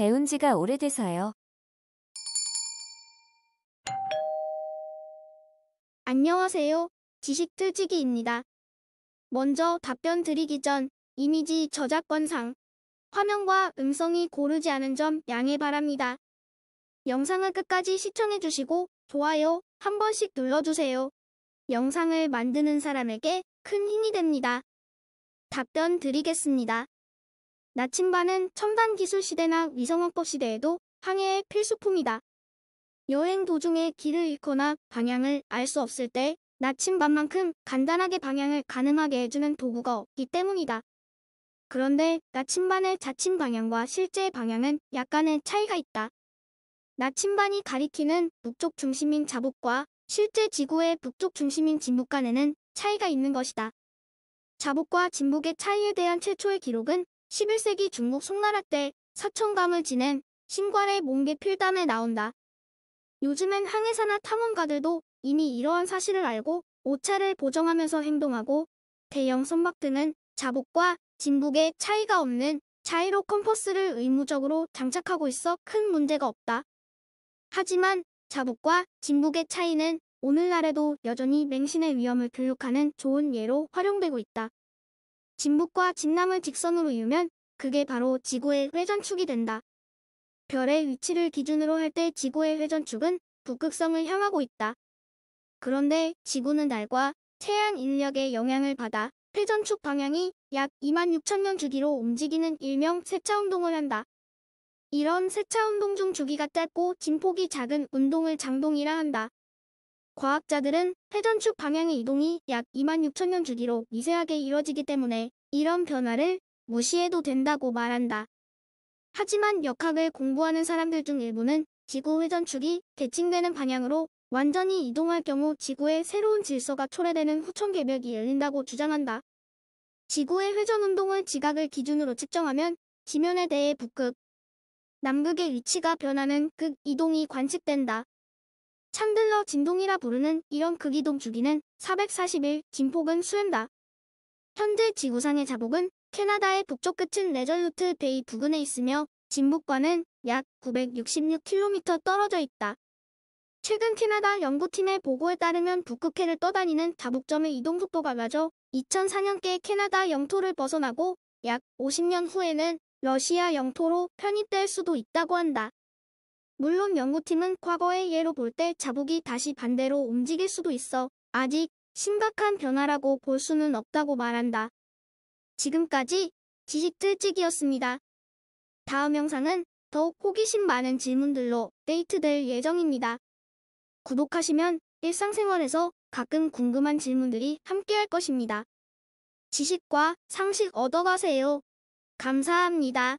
배운 지가 오래돼서요. 안녕하세요. 지식틀지기입니다. 먼저 답변 드리기 전 이미지 저작권상 화면과 음성이 고르지 않은 점 양해 바랍니다. 영상을 끝까지 시청해주시고 좋아요 한 번씩 눌러주세요. 영상을 만드는 사람에게 큰 힘이 됩니다. 답변 드리겠습니다. 나침반은 첨단 기술 시대나 위성화법 시대에도 항해의 필수품이다. 여행 도중에 길을 잃거나 방향을 알 수 없을 때 나침반만큼 간단하게 방향을 가능하게 해주는 도구가 없기 때문이다. 그런데 나침반의 자침 방향과 실제 방향은 약간의 차이가 있다. 나침반이 가리키는 북쪽 중심인 자북과 실제 지구의 북쪽 중심인 진북 간에는 차이가 있는 것이다. 자북과 진북의 차이에 대한 최초의 기록은 11세기 중국 송나라 때사천감을 지낸 신관의 몽계 필담에 나온다. 요즘엔 항해사나 탐험가들도 이미 이러한 사실을 알고 오차를 보정하면서 행동하고 대형 선박 등은 자복과 진북의 차이가 없는 자이로 컴퍼스를 의무적으로 장착하고 있어 큰 문제가 없다. 하지만 자북과 진북의 차이는 오늘날에도 여전히 맹신의 위험을 교육하는 좋은 예로 활용되고 있다. 진북과 진남을 직선으로 이 유면 그게 바로 지구의 회전축이 된다. 별의 위치를 기준으로 할 때 지구의 회전축은 북극성을 향하고 있다. 그런데 지구는 날과 태양 인력의 영향을 받아 회전축 방향이 약 2만 6천년 주기로 움직이는 일명 세차운동을 한다. 이런 세차운동 중 주기가 짧고 진폭이 작은 운동을 장동이라 한다. 과학자들은 회전축 방향의 이동이 약2 6 0 0 0년 주기로 미세하게 이루어지기 때문에 이런 변화를 무시해도 된다고 말한다. 하지만 역학을 공부하는 사람들 중 일부는 지구 회전축이 대칭되는 방향으로 완전히 이동할 경우 지구의 새로운 질서가 초래되는 후천개벽이 열린다고 주장한다. 지구의 회전운동을 지각을 기준으로 측정하면 지면에 대해 북극, 남극의 위치가 변하는 극 이동이 관측된다. 창들러 진동이라 부르는 이런 극이동 주기는 440일, 진폭은 수행다 현재 지구상의 자복은 캐나다의 북쪽 끝인 레저루트 베이 부근에 있으며 진북과는 약 966km 떨어져 있다. 최근 캐나다 연구팀의 보고에 따르면 북극해를 떠다니는 자북점의 이동 속도가 낮아 2004년께 캐나다 영토를 벗어나고 약 50년 후에는 러시아 영토로 편입될 수도 있다고 한다. 물론 연구팀은 과거의 예로 볼 때 자국이 다시 반대로 움직일 수도 있어 아직 심각한 변화라고 볼 수는 없다고 말한다. 지금까지 지식틀찍이었습니다. 다음 영상은 더욱 호기심 많은 질문들로 데이트될 예정입니다. 구독하시면 일상생활에서 가끔 궁금한 질문들이 함께할 것입니다. 지식과 상식 얻어가세요. 감사합니다.